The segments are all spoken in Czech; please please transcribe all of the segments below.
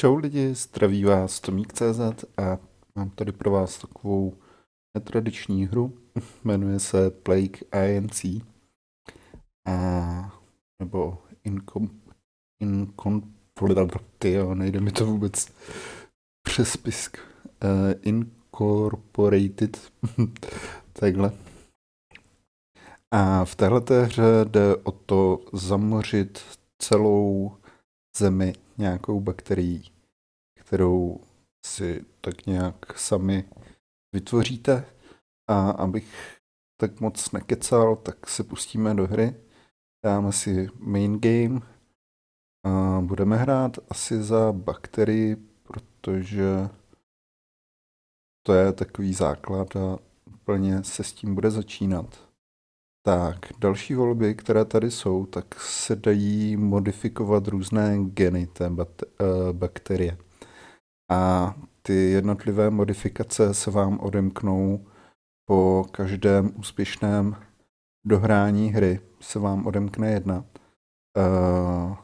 Čau lidi, zdraví vás Tomík.cz a mám tady pro vás takovou netradiční hru. Jmenuje se Plague INC a nebo Incom... Incom... nejde mi to vůbec přespisk, Uh, eh, incorporated. Takhle. A v téhle hře jde o to zamořit celou zemi nějakou bakterií, kterou si tak nějak sami vytvoříte. A abych tak moc nekecal, tak se pustíme do hry. Dáme si main game a budeme hrát asi za bakterii, protože to je takový základ a úplně se s tím bude začínat. Tak, další volby, které tady jsou, tak se dají modifikovat různé geny té eh, bakterie. A ty jednotlivé modifikace se vám odemknou po každém úspěšném dohrání hry. Se vám odemkne jedna. Eh,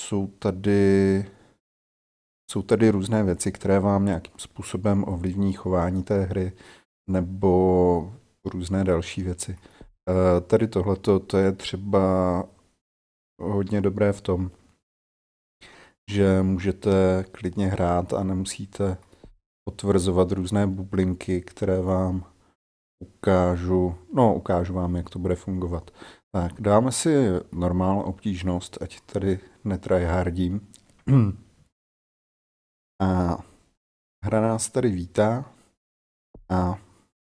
jsou tady jsou tady různé věci, které vám nějakým způsobem ovlivní chování té hry nebo jako různé další věci. Eh, tady tohleto, to je třeba hodně dobré v tom, že můžete klidně hrát a nemusíte potvrzovat různé bublinky, které vám ukážu, no ukážu vám, jak to bude fungovat. Tak, dáme si normál obtížnost, ať tady netryhardím. a hra nás tady vítá a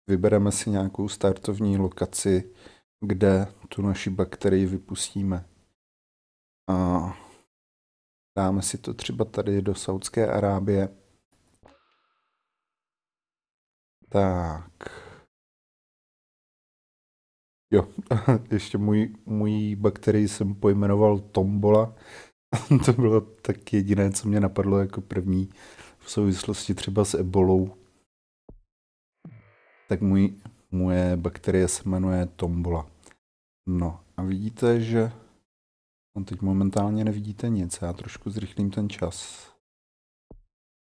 Vybereme si nějakou startovní lokaci, kde tu naši bakterii vypustíme. A dáme si to třeba tady do Saudské Arábie. Tak. Jo, ještě můj, můj bakterii jsem pojmenoval Tombola. to bylo tak jediné, co mě napadlo jako první v souvislosti třeba s ebolou tak můj, moje bakterie se jmenuje Tombola. No a vidíte, že on teď momentálně nevidíte nic. Já trošku zrychlím ten čas.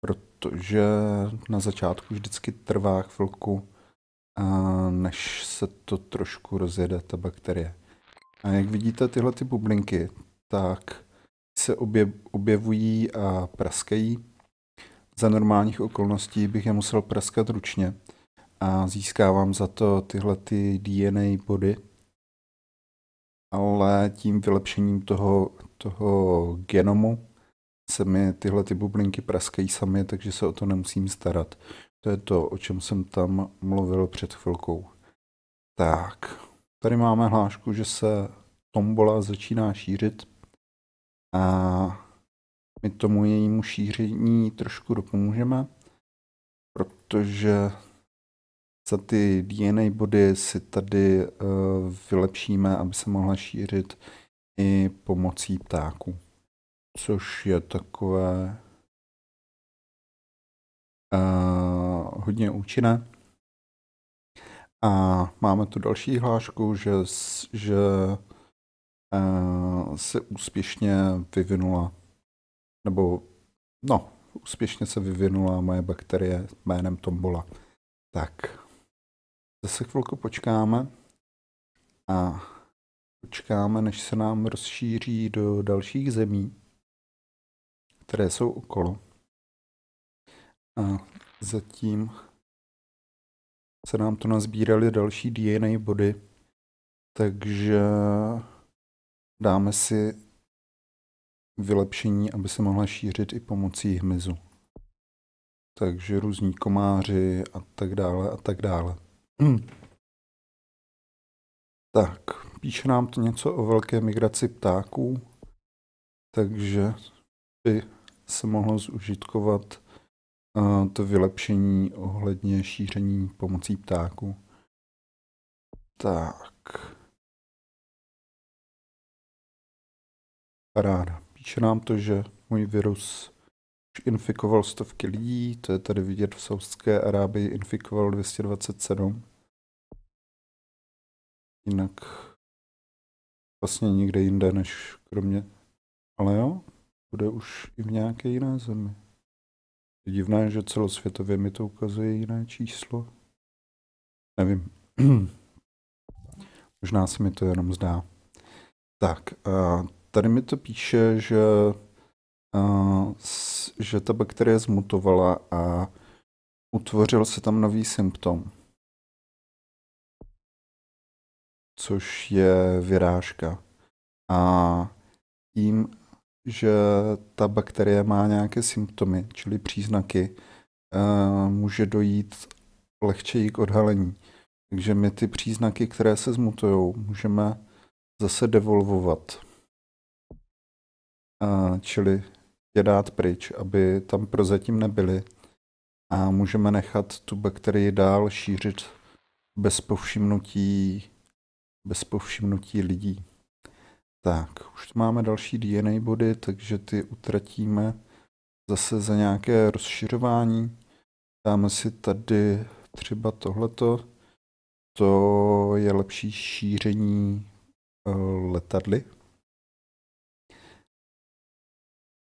Protože na začátku vždycky trvá chvilku, než se to trošku rozjede, ta bakterie. A jak vidíte tyhle ty bublinky, tak se objev, objevují a praskají. Za normálních okolností bych je musel praskat ručně, a získávám za to tyhle ty DNA body, ale tím vylepšením toho, toho genomu se mi tyhle ty bublinky praskají sami, takže se o to nemusím starat. To je to, o čem jsem tam mluvil před chvilkou. Tak, tady máme hlášku, že se tombola začíná šířit a my tomu jejímu šíření trošku dopomůžeme, protože za ty DNA body si tady eh, vylepšíme, aby se mohla šířit i pomocí ptáků. Což je takové uh, hodně účinné. A máme tu další hlášku, že, že uh, se úspěšně vyvinula, nebo no, úspěšně se vyvinula moje bakterie jménem Tombola. Tak, Zase chvilku počkáme a počkáme, než se nám rozšíří do dalších zemí, které jsou okolo. A zatím se nám to nazbíraly další DNA body, takže dáme si vylepšení, aby se mohla šířit i pomocí hmyzu. Takže různí komáři a tak dále a tak dále. Hmm. Tak, píše nám to něco o velké migraci ptáků, takže by se mohlo zužitkovat eh, to vylepšení ohledně šíření pomocí ptáků. Tak. Paráda. Píše nám to, že můj virus infikoval stovky lidí, to je tady vidět v Saudské Arábii, infikoval 227. Jinak vlastně nikde jinde než kromě. Ale jo, bude už i v nějaké jiné zemi. Je divné, že celosvětově mi to ukazuje jiné číslo. Nevím. Možná se mi to jenom zdá. Tak, a tady mi to píše, že že ta bakterie zmutovala a utvořil se tam nový symptom. Což je vyrážka. A tím, že ta bakterie má nějaké symptomy, čili příznaky, e, může dojít lehčeji k odhalení. Takže my ty příznaky, které se zmutují, můžeme zase devolvovat. E, čili je dát pryč, aby tam prozatím nebyly. A můžeme nechat tu bakterii dál šířit bez povšimnutí, bez povšimnutí lidí. Tak, už máme další DNA body, takže ty utratíme zase za nějaké rozšiřování. Dáme si tady třeba tohleto. To je lepší šíření eh, letadly.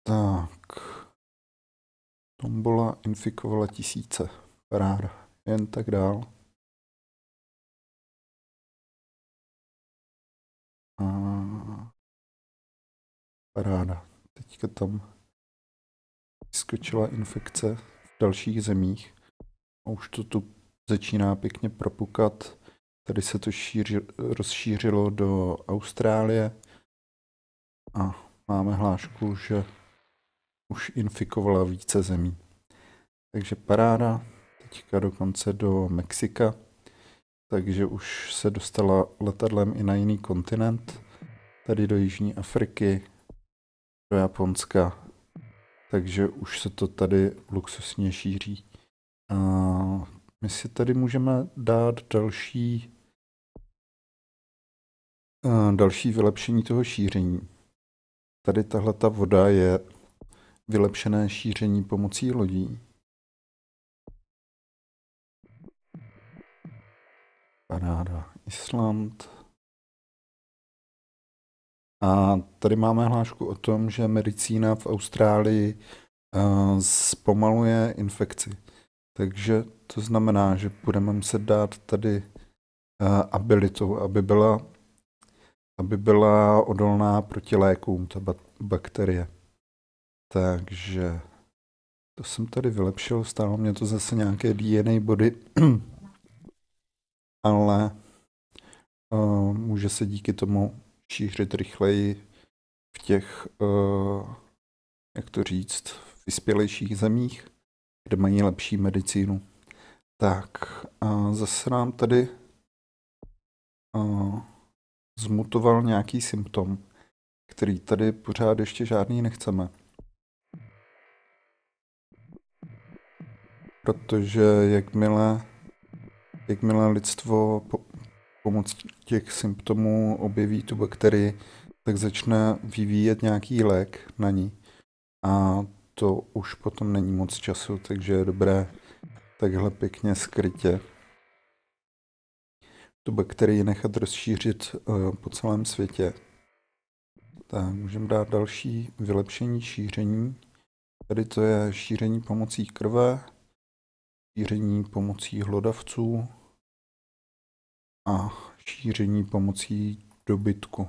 Tak. Tombola infikovala tisíce. Paráda. Jen tak dál. A... Paráda. Teďka tam vyskočila infekce v dalších zemích. A už to tu začíná pěkně propukat. Tady se to šíři, rozšířilo do Austrálie a máme hlášku, že už infikovala více zemí. Takže paráda teďka dokonce do Mexika, takže už se dostala letadlem i na jiný kontinent, tady do Jižní Afriky, do Japonska, takže už se to tady luxusně šíří. A my si tady můžeme dát další eh, další vylepšení toho šíření. Tady tahle ta voda je vylepšené šíření pomocí lodí. Paráda. Island. A tady máme hlášku o tom, že medicína v Austrálii eh, zpomaluje infekci. Takže to znamená, že budeme muset dát tady eh, abilitu, aby byla, aby byla odolná proti lékům ta bakterie. Takže to jsem tady vylepšil, stálo mě to zase nějaké DNA body, ale uh, může se díky tomu šířit rychleji v těch, uh, jak to říct, vyspělejších zemích, kde mají lepší medicínu. Tak a zase nám tady uh, zmutoval nějaký symptom, který tady pořád ještě žádný nechceme. Protože jakmile, jakmile lidstvo po, pomocí těch symptomů objeví tu bakterii, tak začne vyvíjet nějaký lék na ní. A to už potom není moc času, takže je dobré takhle pěkně skrytě tu bakterii nechat rozšířit eh, po celém světě. Tak můžeme dát další vylepšení šíření. Tady to je šíření pomocí krve šíření pomocí hlodavců a šíření pomocí dobytku.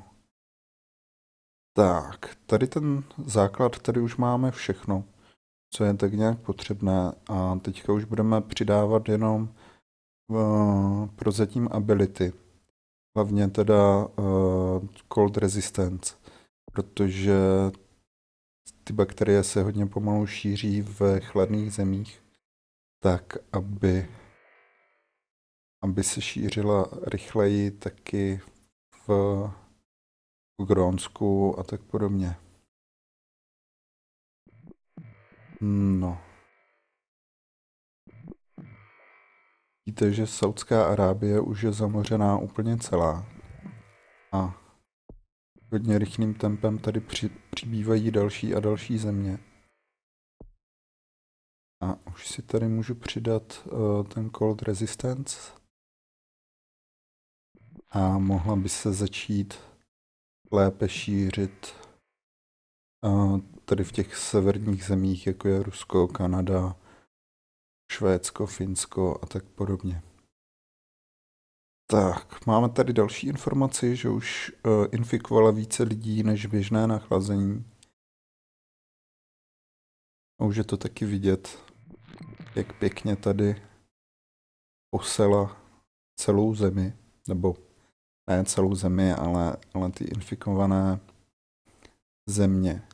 Tak, tady ten základ, tady už máme všechno, co je tak nějak potřebné a teďka už budeme přidávat jenom uh, prozatím ability. Hlavně teda uh, cold resistance, protože ty bakterie se hodně pomalu šíří v chladných zemích tak, aby, aby se šířila rychleji taky v, v Grónsku a tak podobně. No. Víte, že Saudská Arábie už je zamořená úplně celá. A hodně rychlým tempem tady při, přibývají další a další země. A už si tady můžu přidat uh, ten Cold Resistance. A mohla by se začít lépe šířit uh, tady v těch severních zemích, jako je Rusko, Kanada, Švédsko, Finsko a tak podobně. Tak, máme tady další informaci, že už uh, infikovala více lidí než běžné nachlazení. A už je to taky vidět jak pěkně tady posela celou zemi, nebo ne celou zemi, ale, ale ty infikované země.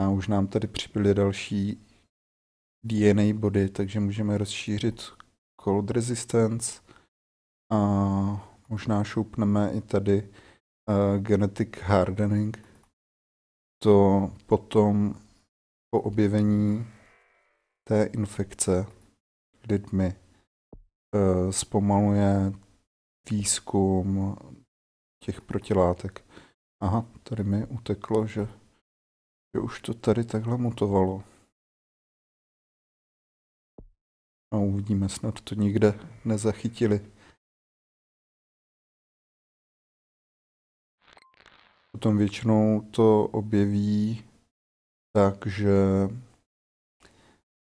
A už nám tady přibyly další DNA body, takže můžeme rozšířit cold resistance a možná šoupneme i tady uh, genetic hardening. To potom po objevení té infekce lidmi eh, zpomaluje výzkum těch protilátek. Aha, tady mi uteklo, že, že už to tady takhle mutovalo. A uvidíme, snad to nikde nezachytili. Potom většinou to objeví tak, že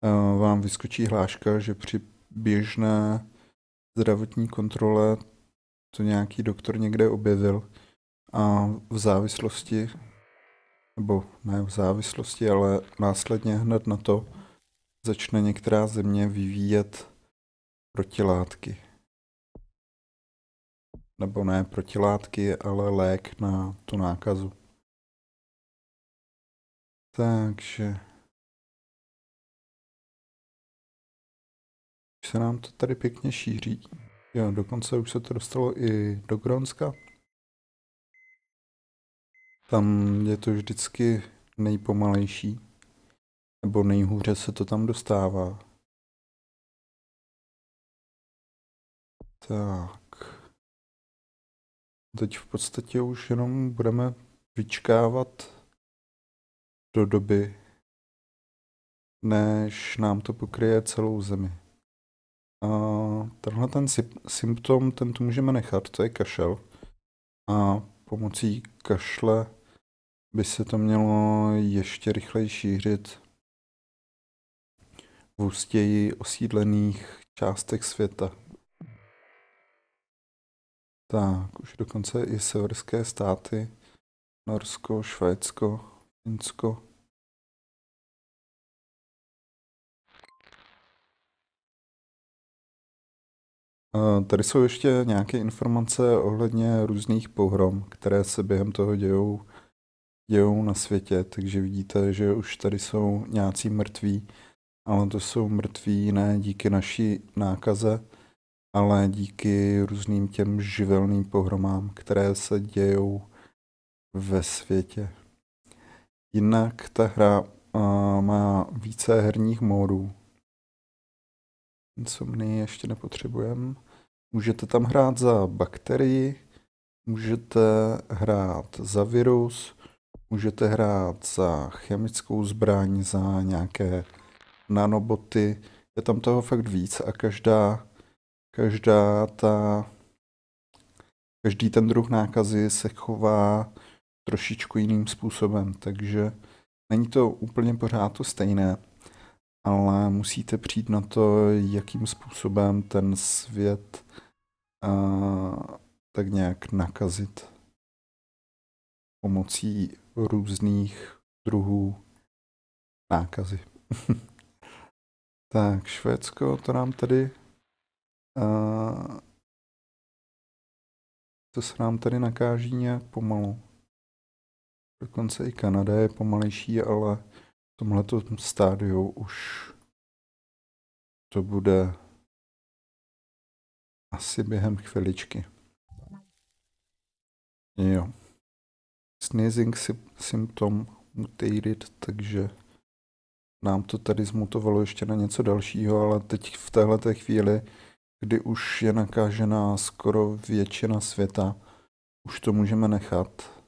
Eh, vám vyskočí hláška, že při běžné zdravotní kontrole to nějaký doktor někde objevil a v závislosti, nebo ne v závislosti, ale následně hned na to začne některá země vyvíjet protilátky. Nebo ne protilátky, ale lék na tu nákazu. Takže... Už se nám to tady pěkně šíří. Jo, dokonce už se to dostalo i do Grónska. Tam je to vždycky nejpomalejší. Nebo nejhůře se to tam dostává. Tak. Teď v podstatě už jenom budeme vyčkávat do doby, než nám to pokryje celou zemi. A tenhle ten symptom, ten tu můžeme nechat, to je kašel. A pomocí kašle by se to mělo ještě rychleji šířit v ústěji osídlených částek světa. Tak, už dokonce i severské státy, Norsko, Švédsko, Finsko, Tady jsou ještě nějaké informace ohledně různých pohrom, které se během toho dějou, dějou na světě, takže vidíte, že už tady jsou nějací mrtví, ale to jsou mrtví ne díky naší nákaze, ale díky různým těm živelným pohromám, které se dějou ve světě. Jinak ta hra uh, má více herních módů, Insomnii ještě nepotřebujeme. Můžete tam hrát za bakterii, můžete hrát za virus, můžete hrát za chemickou zbraň, za nějaké nanoboty. Je tam toho fakt víc a každá, každá ta, každý ten druh nákazy se chová trošičku jiným způsobem, takže není to úplně pořád to stejné ale musíte přijít na to, jakým způsobem ten svět uh, tak nějak nakazit pomocí různých druhů nákazy. tak, Švédsko, to nám tady uh, to se nám tady nakáží nějak pomalu. Dokonce i Kanada je pomalejší, ale tomhle stádiu už to bude asi během chviličky. Jo. Sneezing symptom mutated, takže nám to tady zmutovalo ještě na něco dalšího, ale teď v téhle té chvíli, kdy už je nakážená skoro většina světa, už to můžeme nechat.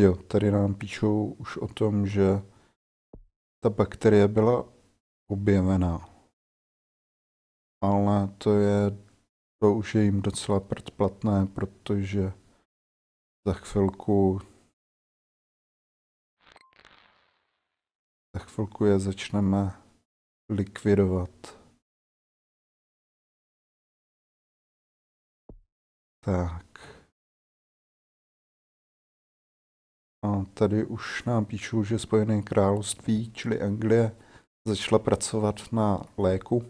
Jo, tady nám píšou už o tom, že ta bakterie byla objevená. Ale to je, to už je jim docela předplatné, protože za chvilku za chvilku je začneme likvidovat. Tak. A tady už nám píšou, že Spojené království, čili Anglie, začala pracovat na léku.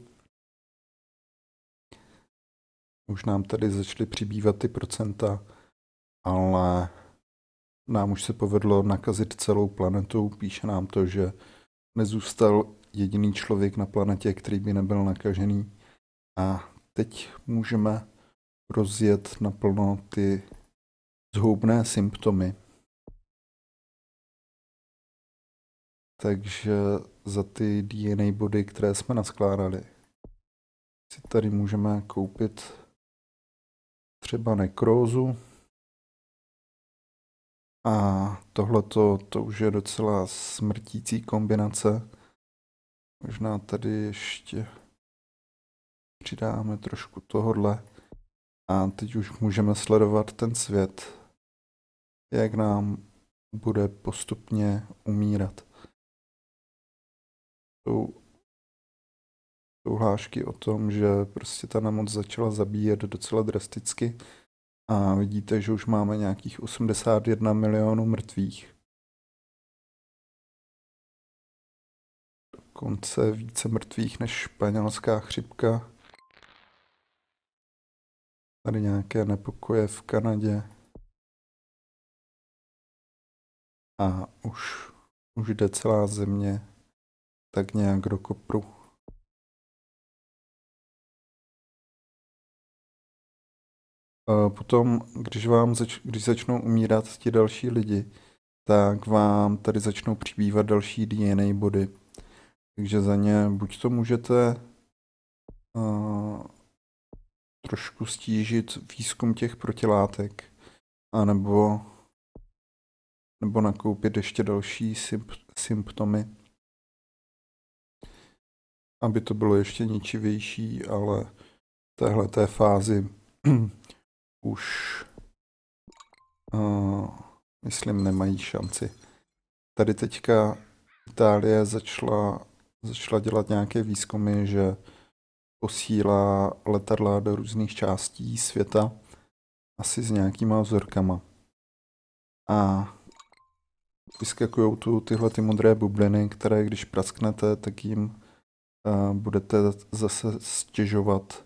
Už nám tady začaly přibývat ty procenta, ale nám už se povedlo nakazit celou planetu. Píše nám to, že nezůstal jediný člověk na planetě, který by nebyl nakažený. A teď můžeme rozjet naplno ty zhoubné symptomy, Takže za ty DNA body, které jsme naskládali, si tady můžeme koupit třeba nekrózu. A tohle to už je docela smrtící kombinace. Možná tady ještě přidáme trošku tohodle. A teď už můžeme sledovat ten svět, jak nám bude postupně umírat jsou, jsou hlášky o tom, že prostě ta nemoc začala zabíjet docela drasticky a vidíte, že už máme nějakých 81 milionů mrtvých. Dokonce více mrtvých než španělská chřipka. Tady nějaké nepokoje v Kanadě. A už, už jde celá země tak nějak do kopru. A potom, když, vám zač- když začnou umírat ti další lidi, tak vám tady začnou přibývat další DNA body. Takže za ně buď to můžete uh, trošku stížit výzkum těch protilátek, anebo nebo nakoupit ještě další symptomy aby to bylo ještě ničivější, ale v té fázi už uh, myslím nemají šanci. Tady teďka Itálie začala, začala dělat nějaké výzkumy, že posílá letadla do různých částí světa, asi s nějakýma vzorkama. A vyskakují tu tyhle ty modré bubliny, které když prasknete, tak jim budete zase stěžovat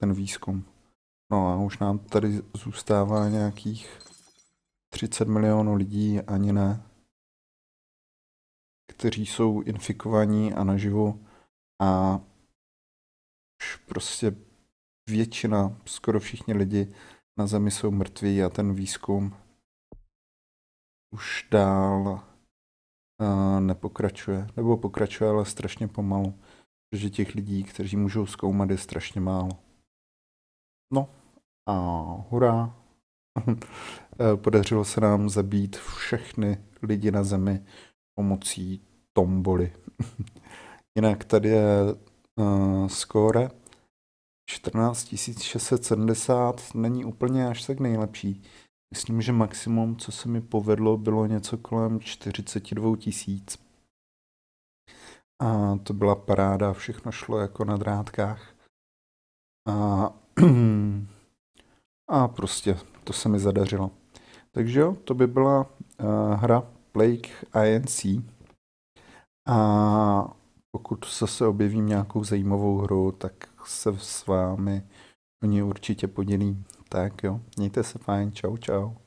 ten výzkum. No a už nám tady zůstává nějakých 30 milionů lidí, ani ne, kteří jsou infikovaní a naživu a už prostě většina, skoro všichni lidi na Zemi jsou mrtví a ten výzkum už dál nepokračuje. Nebo pokračuje, ale strašně pomalu protože těch lidí, kteří můžou zkoumat, je strašně málo. No a hurá. Podařilo se nám zabít všechny lidi na zemi pomocí tomboly. Jinak tady je uh, skóre 14 670, není úplně až tak nejlepší. Myslím, že maximum, co se mi povedlo, bylo něco kolem 42 000. A to byla paráda, všechno šlo jako na drátkách. A, a prostě to se mi zadařilo. Takže jo, to by byla uh, hra Plague INC. A pokud zase objevím nějakou zajímavou hru, tak se s vámi o ní určitě podělím. Tak jo, mějte se fajn, čau čau.